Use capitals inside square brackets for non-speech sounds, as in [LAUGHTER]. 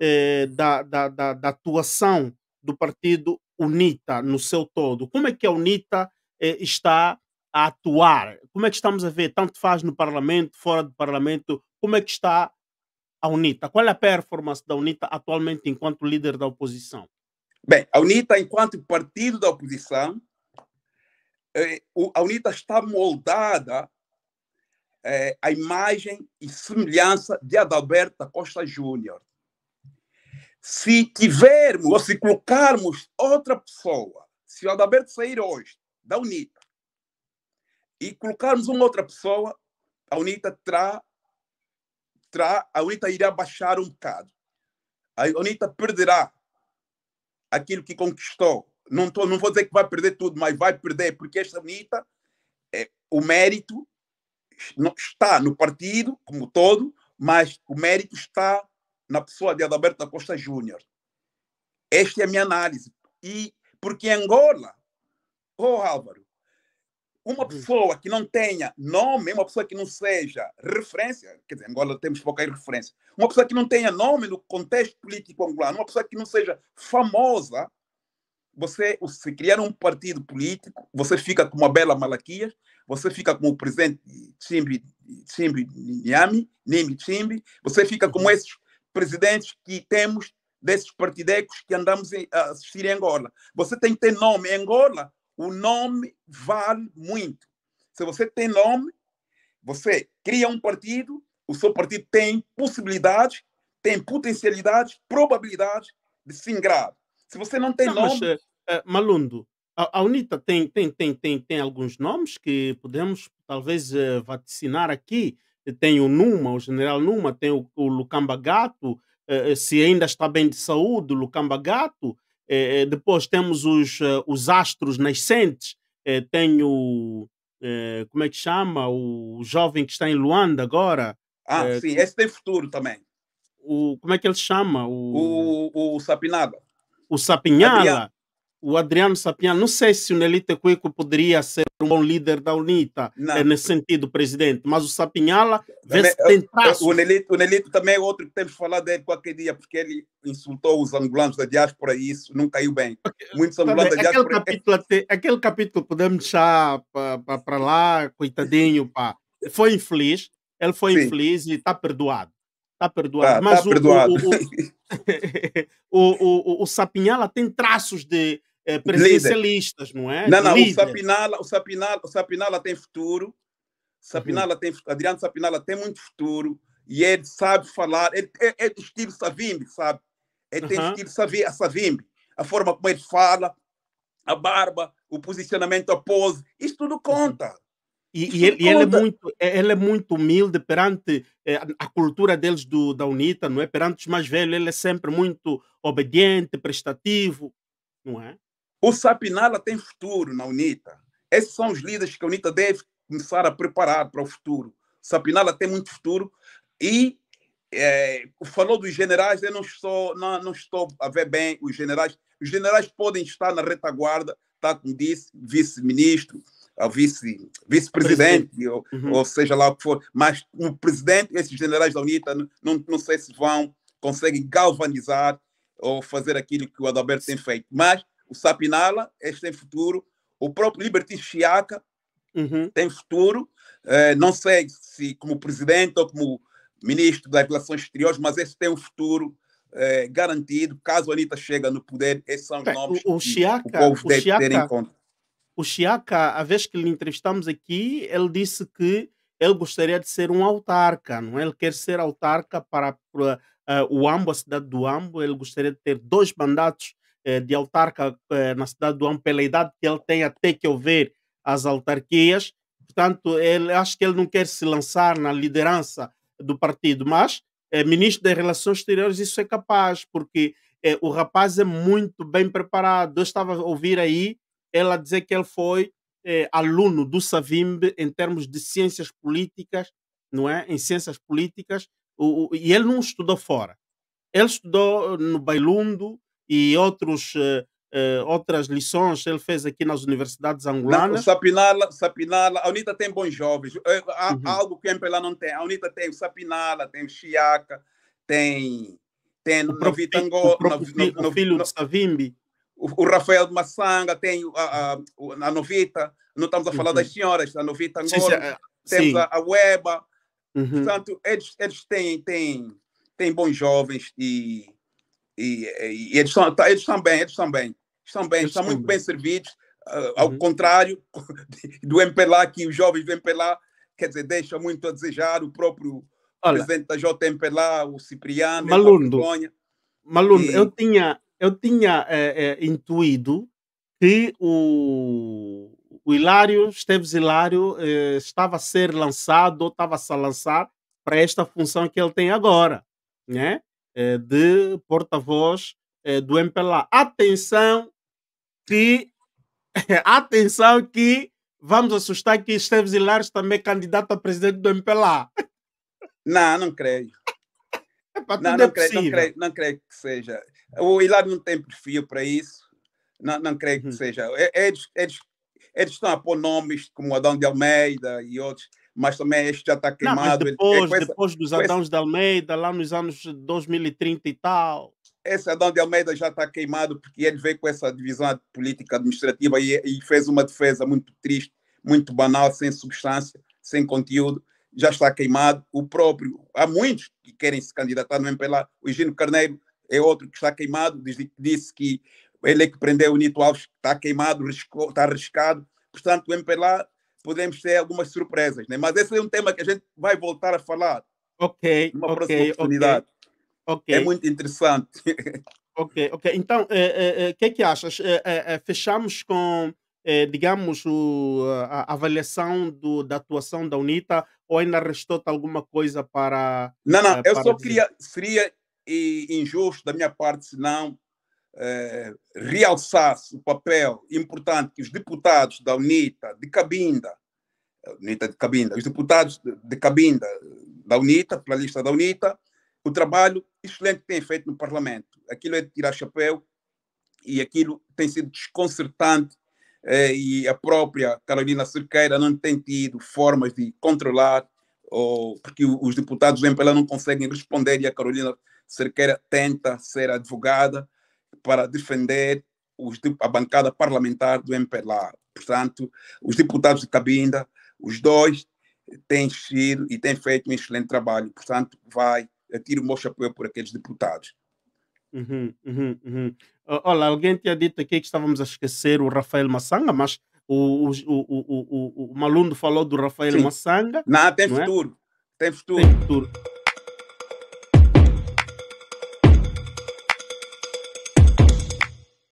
eh, da, da, da, da, atuação do partido UNITA no seu todo. Como é que a UNITA eh, está a atuar? Como é que estamos a ver? Tanto faz no parlamento, fora do parlamento, como é que está a UNITA? Qual é a performance da UNITA atualmente enquanto líder da oposição? Bem, a UNITA, enquanto partido da oposição, eh, a UNITA está moldada a eh, à imagem e semelhança de Adalberto Costa Júnior, se tivermos ou se colocarmos outra pessoa, se o Adalberto sair hoje da UNITA e colocarmos uma outra pessoa, a UNITA terá, terá a UNITA irá baixar um bocado. A UNITA perderá aquilo que conquistou. Não, tô, não vou dizer que vai perder tudo, mas vai perder, porque esta UNITA, é, o mérito está no partido como todo, mas o mérito está na pessoa de Adalberto da Costa Júnior. Esta é a minha análise. E porque em Angola, oh Álvaro, uma pessoa que não tenha nome, uma pessoa que não seja referência, quer dizer, em Angola temos pouca referência, uma pessoa que não tenha nome no contexto político angolano, uma pessoa que não seja famosa, você, se criar um partido político, você fica com uma bela malaquias, você fica com o presidente Chimbi, Chimbi Niami, Nimi Chimbi, você fica como uhum. esses presidentes que temos desses partidecos que andamos a assistir em Angola. Você tem que ter nome. Em Angola, o nome vale muito. Se você tem nome, você cria um partido, o seu partido tem possibilidades, tem potencialidades, probabilidades de se ingrar. Se você não tem não, nome. Mas, uh, eh, eh, Malundo, a, a, UNITA tem, tem, tem, tem, tem alguns nomes que podemos talvez uh, vaticinar aqui tem o Numa, o general Numa, tem o, o Lucamba Gato, eh, eh se ainda está bem de saúde, o Lucamba Gato. Eh, eh depois temos os, eh, os astros nascentes, eh, tem o. como é que chama? O jovem que está em Luanda agora. Ah, sim, esse tem futuro também. O, como é que ele chama? O, o, o Sapinada. O Sapinhala o Adriano Sapinha não sei se o Nelita Cuico poderia ser um bom líder da UNITA, não. Eh, nesse sentido, presidente, mas o Sapinhala também, tem eh, eh, O Nelito, o Nelito também é outro que temos falado falar dele qualquer dia, porque ele insultou os angolanos da diáspora e isso não caiu bem. Muitos angolanos também, da diáspora... É aquele capítulo, aquele capítulo podemos deixar para lá, coitadinho, pá. Foi infeliz, ele foi Sim. infeliz e está perdoado. Está perdoado. Tá, tá Mas tá o, perdoado. O, o, [LAUGHS] o, o Sapinhala tem traços de eh, presidencialistas, não é? Não, não, o Sapinala, o, Sapinala, o Sapinala tem futuro. Sapinala uhum. tem, Adriano Sapinala tem muito futuro e ele sabe falar. Ele é, é do estilo Savimbi, sabe? Ele uhum. tem estilo a Savimbi. A forma como ele fala, a barba, o posicionamento, a pose, isso tudo uhum. conta. Uhum. E, e, ele, e, ele, é muito, é, ele é muito humilde perante é, a cultura deles do, da UNITA, não é? Perante os mais velhos, ele é sempre muito obediente, prestativo, não é? O Sapinala tem futuro na UNITA. Esses são os líderes que a UNITA deve começar a preparar para o futuro. O Sapinala tem muito futuro e é, falou dos generais, eu não estou, não, não estou a ver bem os generais. Os generais podem estar na retaguarda, tá, como disse, vice-ministro, ao vice, vice-presidente, ou, uhum. ou, seja lá o que for, mas o presidente, esses generais da UNITA, não, não sei se vão, conseguem galvanizar ou fazer aquilo que o Adalberto tem feito. Mas o Sapinala, este é tem futuro, o próprio Liberty Chiaca uhum. tem futuro, eh, não sei se como presidente ou como ministro das Relações Exteriores, mas esse tem um futuro eh, garantido, caso a Anitta chega no poder, esses são os nomes o, o Chiaca, que o povo o deve Chiaca, ter em conta. O Chiaca, a vez que lhe entrevistamos aqui, ele disse que ele gostaria de ser um autarca, não é? Ele quer ser autarca para, para uh, o Ambo, a cidade do Ambo. Ele gostaria de ter dois mandatos uh, de autarca uh, na cidade do Ambo, pela idade que ele tem até que houver as autarquias. Portanto, ele acho que ele não quer se lançar na liderança do partido, mas eh, ministro das Relações Exteriores isso é capaz, porque o rapaz é muito bem preparado. Eu estava a ouvir aí ela dizer que ele foi é, aluno do Savimbe em termos de ciências políticas, não é? Em ciências políticas, o, o, e ele não estudou fora. Ele estudou eh, no Bailundo e outros, eh, outras lições ele fez aqui nas universidades angolanas. Não, Sapinala, Sapinala, a UNITA tem bons jovens. Há uhum. algo que a não tem. A UNITA tem o Sapinala, tem o Chiaca, tem, tem o no o, próprio, no, no, no, o filho do Savimbi o, Rafael de maçanga tem a, a, a Novita, não estamos a falar uhum. das senhoras, a Novita Angola, sim, sim. É, temos a, a Weba. Uhum. Portanto, eles, eles têm, têm, têm bons jovens e, e, e eles, são, tá, eles estão bem, eles estão bem. Estão bem, eles estão muito bem, bem servidos, uh, ao uhum. contrário [LAUGHS] do MPLA, que os jovens do MPLA, quer dizer, deixam muito a desejar, o próprio Olha, presidente da JMPLA, o Cipriano, é Malundo, Malundo, e... eu tinha eu tinha é, é, intuído que o, o Hilário, Esteves Hilário, eh, estava a ser lançado ou estava a lançar para esta função que ele tem agora, né? de porta-voz do MPLA. Atenção que [LAUGHS] atenção que vamos assustar que Esteves Hilário também é candidato a presidente do MPLA. Não, não creio. Epa, não, não, é creio, não, creio, não creio que seja. O Hilário não tem perfil para isso. Não, não creio que hum. seja. É, é eles, eles, eles estão a pôr nomes como Adão de Almeida e outros mas também este já está queimado. Não, é depois, depois dos Adãos esse... de Almeida, lá nos anos 2030 e tal. Esse Adão de Almeida já está queimado porque ele veio com essa divisão política administrativa e, e, fez uma defesa muito triste, muito banal, sem substância, sem conteúdo já está queimado. O próprio, há muitos que querem se candidatar no MPLA. O Higino Carneiro é outro que está queimado, disse, disse que ele é que prendeu o Nito Alves, está queimado, riscou, está arriscado. Portanto, o MPLA podemos ter algumas surpresas, né? mas esse é um tema que a gente vai voltar a falar. Ok, numa próxima oportunidade. Okay, É muito interessante. [LAUGHS] ok, ok. Então, o eh, eh, eh, que é que achas? Eh, eh, eh fechamos com eh, digamos, o, a avaliação do, da atuação da UNITA ou ainda restou alguma coisa para. Não, não, eh, eu só queria. Seria injusto da minha parte se não eh, realçasse o papel importante que os deputados da UNITA, de Cabinda, UNITA de Cabinda, os deputados de Cabinda, da UNITA, pela lista da UNITA, o trabalho excelente que têm feito no Parlamento. Aquilo é de tirar chapéu e aquilo tem sido desconcertante é, e a própria Carolina Cerqueira não tem tido formas de controlar, ou, porque os deputados do MPLA não conseguem responder e a Carolina Cerqueira tenta ser advogada para defender os, a bancada parlamentar do MPLA. Portanto, os deputados de Cabinda, os dois, têm sido e têm feito um excelente trabalho. Portanto, vai, tiro o meu chapéu por aqueles deputados. Uhum, uhum, uhum. Olha, alguém tinha dito aqui que estávamos a esquecer o Rafael Massanga, mas o, o, o, o, o, o Malundo falou do Rafael Sim. Massanga. Não, tem futuro. Não é? Tem futuro. Tem futuro.